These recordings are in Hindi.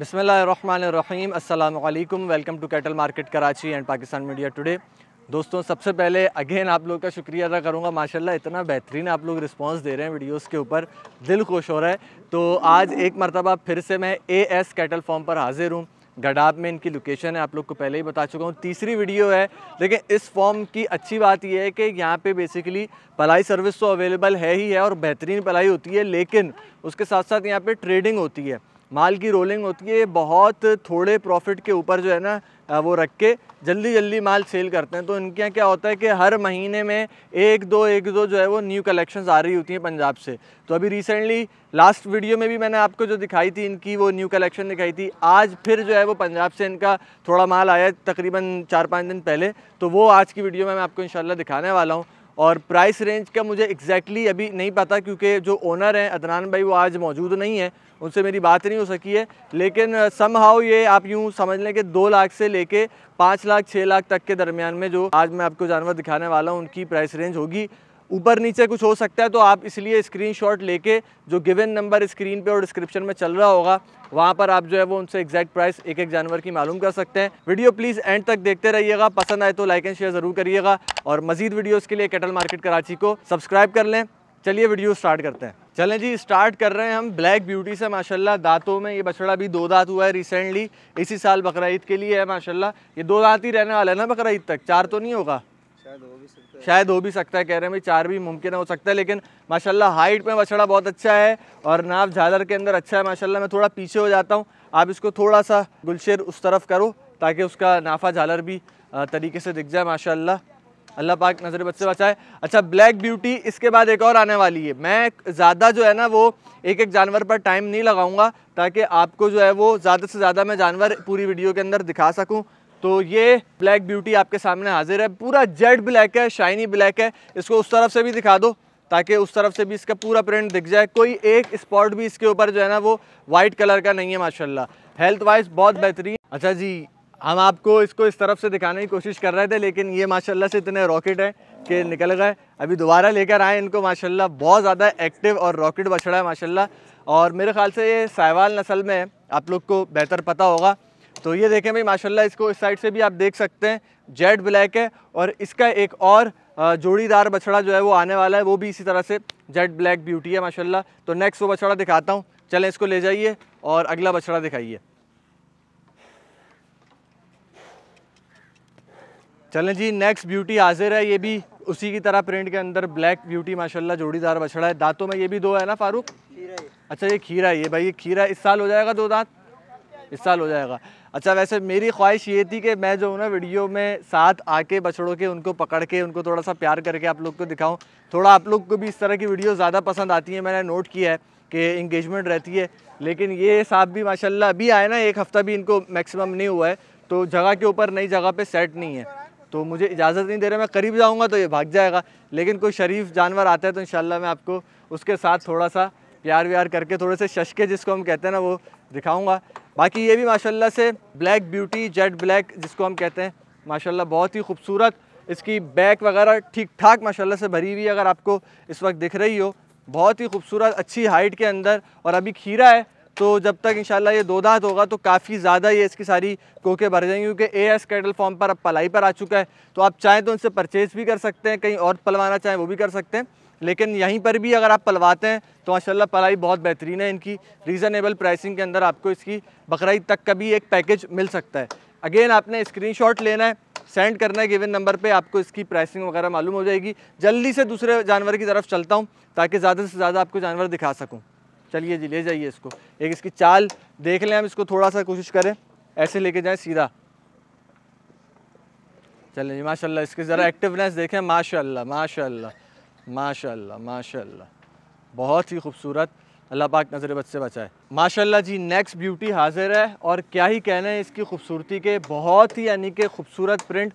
बिसमीम अल्लाम welcome to cattle market Karachi and Pakistan media today दोस्तों सबसे पहले अगेन आप लोग का शुक्रिया अदा करूँगा माशाल्लाह इतना बेहतरीन आप लोग रिस्पांस दे रहे हैं वीडियोस के ऊपर दिल खुश हो रहा है तो आज एक मरतबा फिर से मैं ए एस कैटल फॉर्म पर हाजिर हूँ गडाब में इनकी लोकेशन है आप लोग को पहले ही बता चुका हूँ तीसरी वीडियो है लेकिन इस फॉर्म की अच्छी बात यह है कि यहाँ पे बेसिकली पलाई सर्विस तो अवेलेबल है ही है और बेहतरीन पलाई होती है लेकिन उसके साथ साथ यहाँ पे ट्रेडिंग होती है माल की रोलिंग होती है बहुत थोड़े प्रॉफिट के ऊपर जो है ना वो रख के जल्दी जल्दी माल सेल करते हैं तो इनके यहाँ क्या होता है कि हर महीने में एक दो एक दो जो है वो न्यू कलेक्शंस आ रही होती हैं पंजाब से तो अभी रिसेंटली लास्ट वीडियो में भी मैंने आपको जो दिखाई थी इनकी वो न्यू कलेक्शन दिखाई थी आज फिर जो है वो पंजाब से इनका थोड़ा माल आया तकरीबन चार पाँच दिन पहले तो वो आज की वीडियो में मैं आपको इन दिखाने वाला हूँ और प्राइस रेंज का मुझे एक्जैक्टली exactly अभी नहीं पता क्योंकि जो ओनर हैं अदनान भाई वो आज मौजूद नहीं है उनसे मेरी बात नहीं हो सकी है लेकिन सम हाउ ये आप यूँ समझ लें कि दो लाख से लेके पाँच लाख छः लाख तक के दरमियान में जो आज मैं आपको जानवर दिखाने वाला हूँ उनकी प्राइस रेंज होगी ऊपर नीचे कुछ हो सकता है तो आप इसलिए स्क्रीनशॉट लेके जो गिवन नंबर स्क्रीन पे और डिस्क्रिप्शन में चल रहा होगा वहाँ पर आप जो है वो उनसे एग्जैक्ट प्राइस एक एक जानवर की मालूम कर सकते हैं वीडियो प्लीज़ एंड तक देखते रहिएगा पसंद आए तो लाइक एंड शेयर ज़रूर करिएगा और मजीद वीडियोज़ के लिए कैटल मार्केट कराची को सब्सक्राइब कर लें चलिए वीडियो स्टार्ट करते हैं चलें जी स्टार्ट कर रहे हैं हम ब्लैक ब्यूटी से माशाल्लाह दांतों में ये बछड़ा भी दो दांत हुआ है रिसेंटली इसी साल बकर के लिए है माशाल्लाह ये दो दांत ही रहने वाला है ना बकर तक चार तो नहीं होगा शायद हो भी सकता है शायद हो भी सकता है कह रहे हैं भाई चार भी मुमकिन हो सकता है लेकिन माशाला हाइट में बछड़ा बहुत अच्छा है और नाप झालर के अंदर अच्छा है माशा मैं थोड़ा पीछे हो जाता हूँ आप इसको थोड़ा सा गुलशेर उस तरफ करो ताकि उसका नाफा झालर भी तरीके से दिख जाए माशा अल्लाह पाक नज़र बच्चे बचाए अच्छा ब्लैक ब्यूटी इसके बाद एक और आने वाली है मैं ज़्यादा जो है ना वो एक एक जानवर पर टाइम नहीं लगाऊंगा ताकि आपको जो है वो ज़्यादा से ज़्यादा मैं जानवर पूरी वीडियो के अंदर दिखा सकूं तो ये ब्लैक ब्यूटी आपके सामने हाजिर है पूरा जेड ब्लैक है शाइनी ब्लैक है इसको उस तरफ से भी दिखा दो ताकि उस तरफ से भी इसका पूरा प्रिंट दिख जाए कोई एक स्पॉट भी इसके ऊपर जो है ना वो वाइट कलर का नहीं है माशा हेल्थ वाइज बहुत बेहतरीन अच्छा जी हम आपको इसको इस तरफ से दिखाने की कोशिश कर रहे थे लेकिन ये माशाल्लाह से इतने रॉकेट है कि निकल गए अभी दोबारा लेकर आए इनको माशाल्लाह बहुत ज़्यादा एक्टिव और रॉकेट बछड़ा है माशाल्लाह और मेरे ख्याल से ये सहवाल नस्ल में है आप लोग को बेहतर पता होगा तो ये देखें भाई माशाल्लाह इसको इस साइड से भी आप देख सकते हैं जेड ब्लैक है और इसका एक और जोड़ीदार बछड़ा जो है वो आने वाला है वो भी इसी तरह से जेड ब्लैक ब्यूटी है माशाल्लाह तो नेक्स्ट वो बछड़ा दिखाता हूँ चलें इसको ले जाइए और अगला बछड़ा दिखाइए चलें जी नेक्स्ट ब्यूटी हाजिर है ये भी उसी की तरह प्रिंट के अंदर ब्लैक ब्यूटी माशाल्लाह जोड़ीदार बछड़ा है दांतों में ये भी दो है ना फारूक अच्छा ये खीरा है ये भाई ये खीरा इस साल हो जाएगा दो दांत इस साल हो जाएगा अच्छा वैसे मेरी ख्वाहिश ये थी कि मैं जो हूँ ना वीडियो में साथ आके बछड़ों के उनको पकड़ के उनको थोड़ा सा प्यार करके आप लोग को दिखाऊँ थोड़ा आप लोग को भी इस तरह की वीडियो ज़्यादा पसंद आती है मैंने नोट किया है कि इंगेजमेंट रहती है लेकिन ये साहब भी माशाल्लाह अभी आए ना एक हफ़्ता भी इनको मैक्सिमम नहीं हुआ है तो जगह के ऊपर नई जगह पर सेट नहीं है तो मुझे इजाज़त नहीं दे रहा मैं करीब जाऊँगा तो ये भाग जाएगा लेकिन कोई शरीफ जानवर आता है तो इन मैं आपको उसके साथ थोड़ा सा प्यार व्यार करके थोड़े से शशके जिसको हम कहते हैं ना वो दिखाऊँगा बाकी ये भी माशाला से ब्लैक ब्यूटी जेड ब्लैक जिसको हम कहते हैं माशाला बहुत ही खूबसूरत इसकी बैक वगैरह ठीक ठाक माशाल्लाह से भरी हुई अगर आपको इस वक्त दिख रही हो बहुत ही खूबसूरत अच्छी हाइट के अंदर और अभी खीरा है तो जब तक इंशाल्लाह ये दो दांत होगा तो काफ़ी ज़्यादा ये इसकी सारी कोके भर जाएंगी क्योंकि ए एस कैटल फॉर्म पर अब पलाई पर आ चुका है तो आप चाहें तो उनसे परचेज़ भी कर सकते हैं कहीं और पलवाना चाहें वो भी कर सकते हैं लेकिन यहीं पर भी अगर आप पलवाते हैं तो माशाला पलाई बहुत बेहतरीन है इनकी रीज़नेबल प्राइसिंग के अंदर आपको इसकी बकराई तक का भी एक पैकेज मिल सकता है अगेन आपने स्क्रीन लेना है सेंड करना है गिवन नंबर पे आपको इसकी प्राइसिंग वगैरह मालूम हो जाएगी जल्दी से दूसरे जानवर की तरफ चलता हूँ ताकि ज़्यादा से ज़्यादा आपको जानवर दिखा सकूँ चलिए जी ले जाइए इसको एक इसकी चाल देख लें हम इसको थोड़ा सा कोशिश करें ऐसे लेके जाएं सीधा चलें जी माशाल्लाह इसके ज़रा एक्टिवनेस देखें माशाल्लाह माशाल्लाह माशाल्लाह माशाल्लाह बहुत ही खूबसूरत अल्लाह पाक नज़र बद से बचाए माशाल्लाह जी नेक्स्ट ब्यूटी हाजिर है और क्या ही कहना है इसकी खूबसूरती के बहुत ही यानी कि खूबसूरत प्रिंट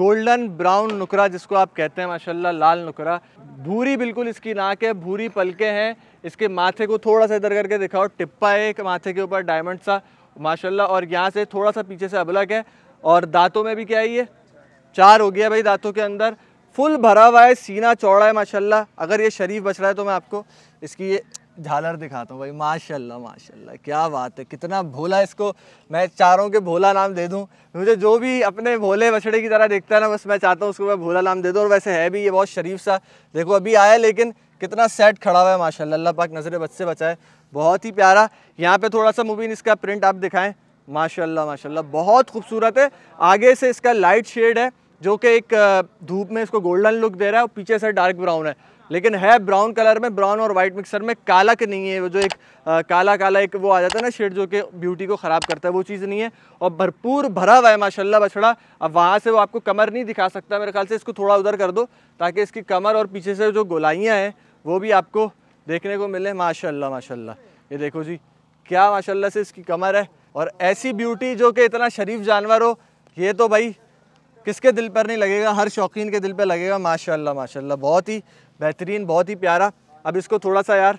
गोल्डन ब्राउन नुकरा जिसको आप कहते हैं माशाल्लाह लाल नुकरा भूरी बिल्कुल इसकी नाक है भूरी पलके हैं इसके माथे को थोड़ा सा इधर करके दिखाओ टिप्पा है एक माथे के ऊपर डायमंड सा माशाल्लाह और यहाँ से थोड़ा सा पीछे से अबलक है और दांतों में भी क्या है ये चार हो गया भाई दांतों के अंदर फुल भरा हुआ है सीना चौड़ा है माशाल्लाह अगर ये शरीफ बच रहा है तो मैं आपको इसकी ये झालर दिखाता हूँ भाई माशाल्लाह माशाल्लाह क्या बात है कितना भोला इसको मैं चारों के भोला नाम दे दूँ मुझे जो भी अपने भोले बछड़े की तरह देखता है ना बस मैं चाहता हूँ उसको मैं भोला नाम दे दूँ और वैसे है भी ये बहुत शरीफ सा देखो अभी आया लेकिन कितना सेट खड़ा हुआ है माशा अल्लाह पाक नज़र बच से बचाए बहुत ही प्यारा यहाँ पर थोड़ा सा मुबीन इसका प्रिंट आप दिखाएँ माशाल्लाह माशाल्लाह बहुत खूबसूरत है आगे से इसका लाइट शेड है जो कि एक धूप में इसको गोल्डन लुक दे रहा है और पीछे से डार्क ब्राउन है लेकिन है ब्राउन कलर में ब्राउन और वाइट मिक्सर में काला के नहीं है वो जो एक आ, काला काला एक वो आ जाता है ना शेड जो कि ब्यूटी को ख़राब करता है वो चीज़ नहीं है और भरपूर भरा हुआ है माशाल्लाह बछड़ा अब वहाँ से वो आपको कमर नहीं दिखा सकता मेरे ख्याल से इसको थोड़ा उधर कर दो ताकि इसकी कमर और पीछे से जो गोलाइयाँ हैं वो भी आपको देखने को मिले माशा माशा ये देखो जी क्या माशा से इसकी कमर है और ऐसी ब्यूटी जो कि इतना शरीफ जानवर हो ये तो भाई किसके दिल पर नहीं लगेगा हर शौकीन के दिल पर लगेगा माशाल्लाह माशाल्लाह बहुत ही बेहतरीन बहुत ही प्यारा अब इसको थोड़ा सा यार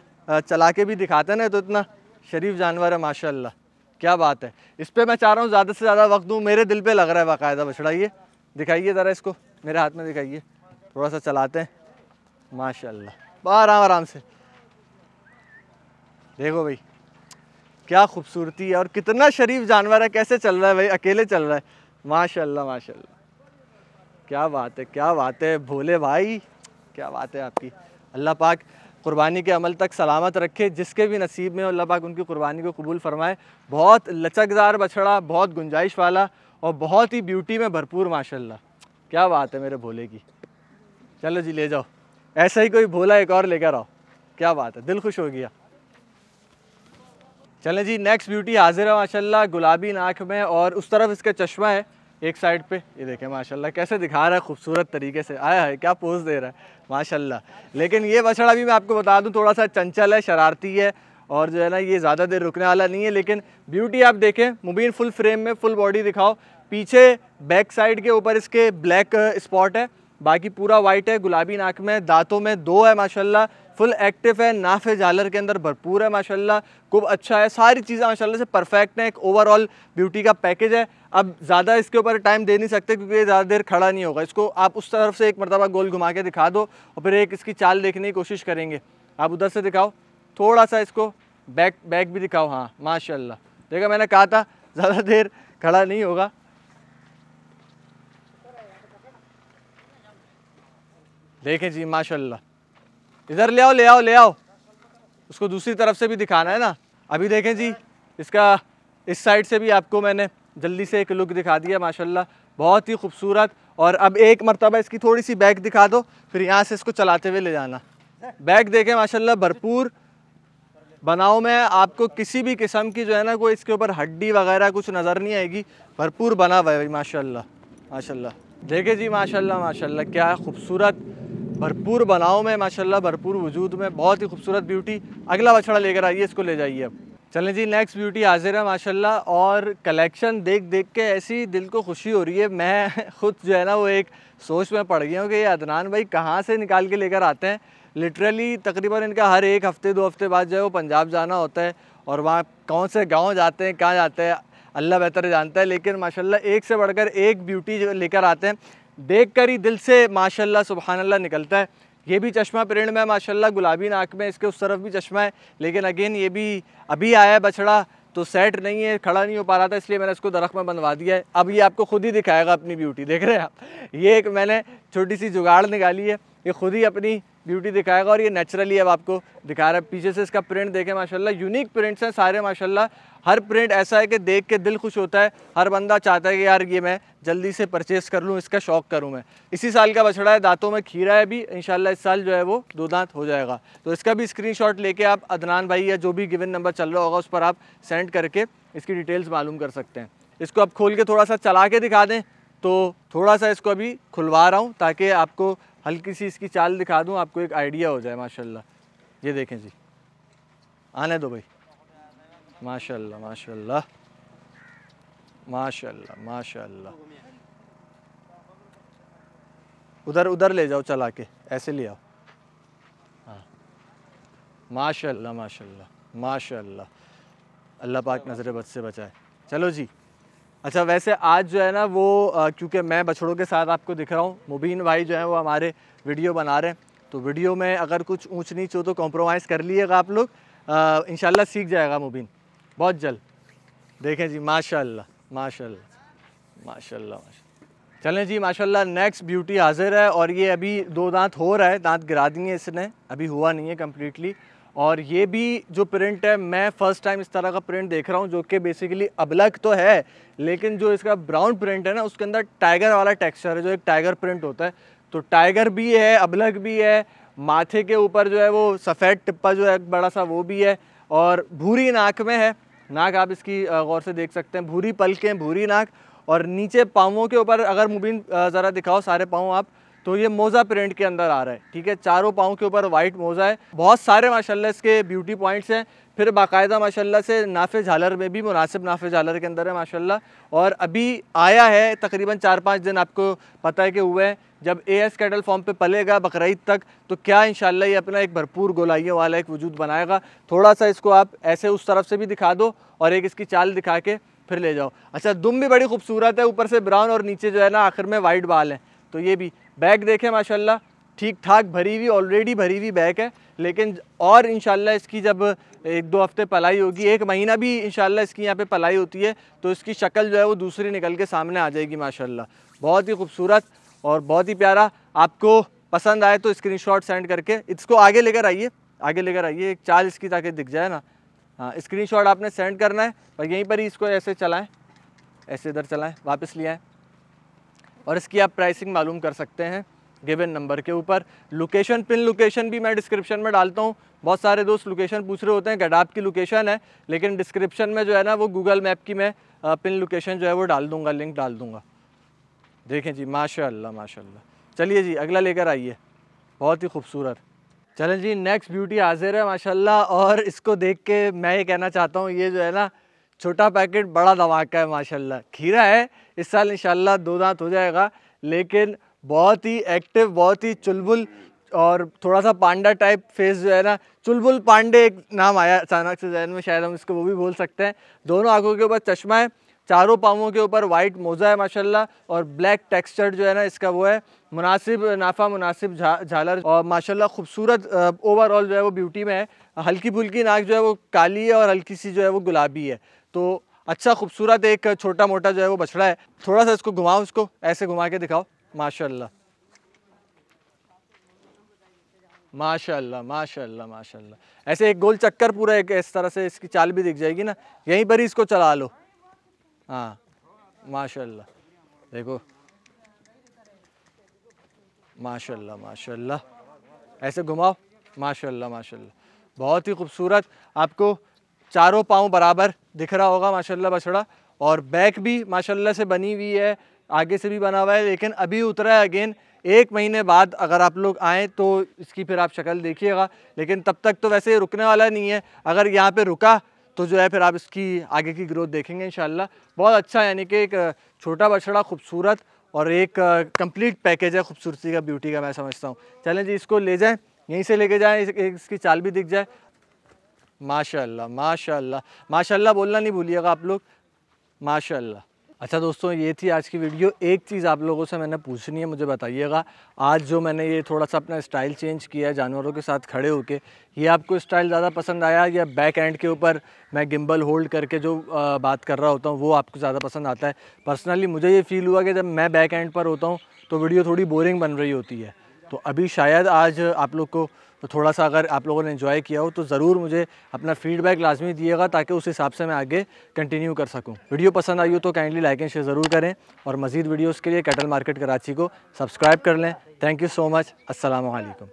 चला के भी दिखाते ना तो इतना शरीफ जानवर है माशाल्लाह क्या बात है इस पर मैं चाह रहा हूँ ज़्यादा से ज़्यादा वक्त दूँ मेरे दिल पे लग रहा है बाकायदा बछड़ा ये दिखाइए ज़रा इसको मेरे हाथ में दिखाइए थोड़ा सा चलाते हैं माशाल्लाह आराम आराम से देखो भाई क्या खूबसूरती है और कितना शरीफ जानवर है कैसे चल रहा है भाई अकेले चल रहा है माशाल्लाह माशाल्लाह क्या बात है क्या बात है भोले भाई क्या बात है आपकी अल्लाह पाक कुर्बानी के अमल तक सलामत रखे जिसके भी नसीब में अल्लाह पाक उनकी कुर्बानी को कबूल फरमाए बहुत लचकदार बछड़ा बहुत गुंजाइश वाला और बहुत ही ब्यूटी में भरपूर माशाल्लाह क्या बात है मेरे भोले की चलो जी ले जाओ ऐसा ही कोई भोला एक और लेकर आओ क्या बात है दिल खुश हो गया चलें जी नेक्स्ट ब्यूटी हाजिर है माशाल्लाह गुलाबी नाक में और उस तरफ इसका चश्मा है एक साइड पे ये देखें माशाल्लाह कैसे दिखा रहा है खूबसूरत तरीके से आया है क्या पोज दे रहा है माशाल्लाह लेकिन ये बछड़ा भी मैं आपको बता दूं थोड़ा सा चंचल है शरारती है और जो है ना ये ज़्यादा देर रुकने वाला नहीं है लेकिन ब्यूटी आप देखें मुबीन फुल फ्रेम में फुल बॉडी दिखाओ पीछे बैक साइड के ऊपर इसके ब्लैक स्पॉट है बाकी पूरा वाइट है गुलाबी नाक में दांतों में दो है माशाल्लाह फुल एक्टिव है नाफ है जालर के अंदर भरपूर है माशाल्लाह खूब अच्छा है सारी चीज़ें माशाल्लाह से परफेक्ट है एक ओवरऑल ब्यूटी का पैकेज है अब ज़्यादा इसके ऊपर टाइम दे नहीं सकते क्योंकि ये ज़्यादा देर खड़ा नहीं होगा इसको आप उस तरफ से एक मरतबा गोल घुमा के दिखा दो और फिर एक इसकी चाल देखने की कोशिश करेंगे आप उधर से दिखाओ थोड़ा सा इसको बैक बैक भी दिखाओ हाँ माशाल्लाह देखा मैंने कहा था ज़्यादा देर खड़ा नहीं होगा देखें जी माशाल्लाह इधर ले आओ ले आओ ले आओ उसको दूसरी तरफ से भी दिखाना है ना अभी देखें जी इसका इस साइड से भी आपको मैंने जल्दी से एक लुक दिखा दिया माशाल्लाह बहुत ही खूबसूरत और अब एक मरतबा इसकी थोड़ी सी बैग दिखा दो फिर यहाँ से इसको चलाते हुए ले जाना बैग देखें माशाल्लाह भरपूर बनाओ में आपको किसी भी किस्म की जो है ना कोई इसके ऊपर हड्डी वगैरह कुछ नज़र नहीं आएगी भरपूर बना हुआ है माशाल्लाह माशाल्लाह देखे जी माशाल्लाह माशाल्लाह क्या खूबसूरत भरपूर बनाओ में माशाल्लाह भरपूर वजूद में बहुत ही खूबसूरत ब्यूटी अगला बछड़ा लेकर आइए इसको ले जाइए अब चलें जी नेक्स्ट ब्यूटी हाजिर है माशाल्लाह और कलेक्शन देख देख के ऐसी दिल को खुशी हो रही है मैं खुद जो है ना वो एक सोच में पड़ गया हूँ कि ये अदनान भाई कहाँ से निकाल के लेकर आते हैं लिटरली तकरीबन इनका हर एक हफ़्ते दो हफ़्ते बाद जो है वो पंजाब जाना होता है और वहाँ कौन से गाँव जाते हैं कहाँ जाते हैं अल्लाह बेहतर जानता है लेकिन माशाल्लाह एक से बढ़कर एक ब्यूटी जो लेकर आते हैं देख कर ही दिल से माशाल्लाह सुबहानल्ला निकलता है ये भी चश्मा प्रिंट में माशाल्लाह गुलाबी नाक में इसके उस तरफ भी चश्मा है लेकिन अगेन ये भी अभी आया है बछड़ा तो सेट नहीं है खड़ा नहीं हो पा रहा था इसलिए मैंने इसको दरख्त में बनवा दिया है अब ये आपको खुद ही दिखाएगा अपनी ब्यूटी देख रहे हैं आप ये एक मैंने छोटी सी जुगाड़ निकाली है ये खुद ही अपनी ब्यूटी दिखाएगा और ये नेचुरली अब आपको दिखा रहा है पीछे से इसका प्रिंट देखें माशाल्लाह यूनिक प्रिंट्स हैं सारे माशाल्लाह हर प्रिंट ऐसा है कि देख के दिल खुश होता है हर बंदा चाहता है कि यार ये मैं जल्दी से परचेस कर लूँ इसका शौक करूँ मैं इसी साल का बछड़ा है दांतों में खीरा है भी इन इस साल जो है वो दो दांत हो जाएगा तो इसका भी स्क्रीनशॉट लेके आप अदनान भाई या जो भी गिवन नंबर चल रहा होगा उस पर आप सेंड करके इसकी डिटेल्स मालूम कर सकते हैं इसको आप खोल के थोड़ा सा चला के दिखा दें तो थोड़ा सा इसको अभी खुलवा रहा हूँ ताकि आपको हल्की सी इसकी चाल दिखा दूँ आपको एक आइडिया हो जाए माशा ये देखें जी आने दो भाई माशाल्लाह माशाल्लाह माशाल्लाह माशाल्लाह उधर उधर ले जाओ चला के ऐसे ले आओ हाँ माशाल्लाह माशाल्लाह माशाल्लाह अल्लाह पाक नज़र बद से बचाए चलो जी अच्छा वैसे आज जो है ना वो क्योंकि मैं बछड़ों के साथ आपको दिख रहा हूँ मुबीन भाई जो है वो हमारे वीडियो बना रहे हैं तो वीडियो में अगर कुछ ऊँच नीच हो तो कॉम्प्रोमाइज़ कर लिएगा आप लोग इनशाला सीख जाएगा मुबीन बहुत जल्द देखें जी माशाल्लाह माशाल्लाह माशाल्लाह माशा चलें जी माशाल्लाह नेक्स्ट ब्यूटी हाजिर है और ये अभी दो दांत हो रहा है दांत गिरा दिए इसने अभी हुआ नहीं है कम्प्लीटली और ये भी जो प्रिंट है मैं फ़र्स्ट टाइम इस तरह का प्रिंट देख रहा हूँ जो कि बेसिकली अबलक तो है लेकिन जो इसका ब्राउन प्रिंट है ना उसके अंदर टाइगर वाला टेक्सचर है जो एक टाइगर प्रिंट होता है तो टाइगर भी है अबलक भी है माथे के ऊपर जो है वो सफ़ेद टिप्पा जो है बड़ा सा वो भी है और भूरी नाक में है नाक आप इसकी गौर से देख सकते हैं भूरी पलकें भूरी नाक और नीचे पाँवों के ऊपर अगर मुबीन ज़रा दिखाओ सारे पाँव आप तो ये मोज़ा प्रिंट के अंदर आ रहा है ठीक है चारों पाँव के ऊपर वाइट मोज़ा है बहुत सारे माशाल्लाह इसके ब्यूटी पॉइंट्स हैं फिर बाकायदा माशाल्लाह से नाफे झालर में भी मुनासिब नाफे झालर के अंदर है माशाल्लाह और अभी आया है तकरीबन चार पाँच दिन आपको पता है कि हुए हैं जब ए एस कैटल फॉर्म पर पलेगा बकरीद तक तो क्या इन ये अपना एक भरपूर गोलाइयों वाला एक वजूद बनाएगा थोड़ा सा इसको आप ऐसे उस तरफ से भी दिखा दो और एक इसकी चाल दिखा के फिर ले जाओ अच्छा दुम भी बड़ी खूबसूरत है ऊपर से ब्राउन और नीचे जो है ना आखिर में वाइट बाल है तो ये भी बैग देखें माशाल्लाह ठीक ठाक भरी हुई ऑलरेडी भरी हुई बैग है लेकिन और इन इसकी जब एक दो हफ्ते पलाई होगी एक महीना भी इन इसकी यहाँ पे पलाई होती है तो इसकी शक्ल जो है वो दूसरी निकल के सामने आ जाएगी माशाल्लाह बहुत ही खूबसूरत और बहुत ही प्यारा आपको पसंद आए तो स्क्रीन सेंड करके इसको आगे लेकर आइए आगे लेकर आइए एक चाल इसकी ताकि दिख जाए ना हाँ स्क्रीन आपने सेंड करना है और यहीं पर ही इसको ऐसे चलाएँ ऐसे इधर चलाएँ वापस ले आएँ और इसकी आप प्राइसिंग मालूम कर सकते हैं गिवन नंबर के ऊपर लोकेशन पिन लोकेशन भी मैं डिस्क्रिप्शन में डालता हूँ बहुत सारे दोस्त लोकेशन पूछ रहे होते हैं गडाप की लोकेशन है लेकिन डिस्क्रिप्शन में जो है ना वो गूगल मैप की मैं पिन लोकेशन जो है वो डाल दूँगा लिंक डाल दूँगा देखें जी माशाल्लाह माशाल्लाह चलिए जी अगला लेकर आइए बहुत ही खूबसूरत चलें जी नेक्स्ट ब्यूटी हाजिर है माशाल्लाह और इसको देख के मैं ये कहना चाहता हूँ ये जो है ना छोटा पैकेट बड़ा धमाका है माशाल्लाह खीरा है इस साल इंशाल्लाह दो दांत हो जाएगा लेकिन बहुत ही एक्टिव बहुत ही चुलबुल और थोड़ा सा पांडा टाइप फेस जो है ना चुलबुल पांडे एक नाम आया अचानक से जहन में शायद हम इसको वो भी बोल सकते हैं दोनों आँखों के ऊपर चश्मा है चारों पावों के ऊपर वाइट मोज़ा है माशाल्लाह और ब्लैक टेक्सचर जो है ना इसका वो है मुनासिब नाफा मुनासिब झालर और माशाल्लाह खूबसूरत ओवरऑल जो है वो ब्यूटी में है हल्की फुल्की नाक जो है वो काली है और हल्की सी जो है वो गुलाबी है तो अच्छा खूबसूरत एक छोटा मोटा जो है वो बछड़ा है थोड़ा सा इसको घुमाओ इसको ऐसे घुमा के दिखाओ माशा माशाल्लाह माशाल्लाह माशाल्लाह ऐसे एक गोल चक्कर पूरा एक इस तरह से इसकी चाल भी दिख जाएगी ना यहीं पर ही इसको चला लो हाँ माशाल्लाह देखो माशाल्लाह माशाल्लाह ऐसे घुमाओ माशाल्लाह माशाल्लाह बहुत ही खूबसूरत आपको चारों पाँव बराबर दिख रहा होगा माशाल्लाह बछड़ा और बैक भी माशाल्लाह से बनी हुई है आगे से भी बना हुआ है लेकिन अभी उतरा है अगेन एक महीने बाद अगर आप लोग आएँ तो इसकी फिर आप शक्ल देखिएगा लेकिन तब तक तो वैसे रुकने वाला नहीं है अगर यहाँ पर रुका तो जो है फिर आप इसकी आगे की ग्रोथ देखेंगे इन बहुत अच्छा यानी कि एक छोटा बछड़ा खूबसूरत और एक कंप्लीट पैकेज है खूबसूरती का ब्यूटी का मैं समझता हूँ चलें जी इसको ले जाएँ यहीं से लेके जाएँ इसकी चाल भी दिख जाए माशाल्लाह माशाल्लाह माशाल्लाह बोलना नहीं भूलिएगा आप लोग माशाल्लाह अच्छा दोस्तों ये थी आज की वीडियो एक चीज़ आप लोगों से मैंने पूछनी है मुझे बताइएगा आज जो मैंने ये थोड़ा सा अपना स्टाइल चेंज किया है जानवरों के साथ खड़े होके ये आपको स्टाइल ज़्यादा पसंद आया या बैक एंड के ऊपर मैं गिम्बल होल्ड करके जो आ, बात कर रहा होता हूँ वो आपको ज़्यादा पसंद आता है पर्सनली मुझे ये फील हुआ कि जब मैं बैक एंड पर होता हूँ तो वीडियो थोड़ी बोरिंग बन रही होती है तो अभी शायद आज आप लोग को तो थोड़ा सा अगर आप लोगों ने इन्जॉय किया हो तो ज़रूर मुझे अपना फीडबैक लाजमी दिएगा ताकि उस हिसाब से मैं आगे कंटिन्यू कर सकूँ वीडियो पसंद आई हो तो काइंडली लाइक एंड शेयर ज़रूर करें और मज़ीद वीडियोज़ के लिए कैटल मार्केट कराची को सब्सक्राइब कर लें थैंक यू सो मच असल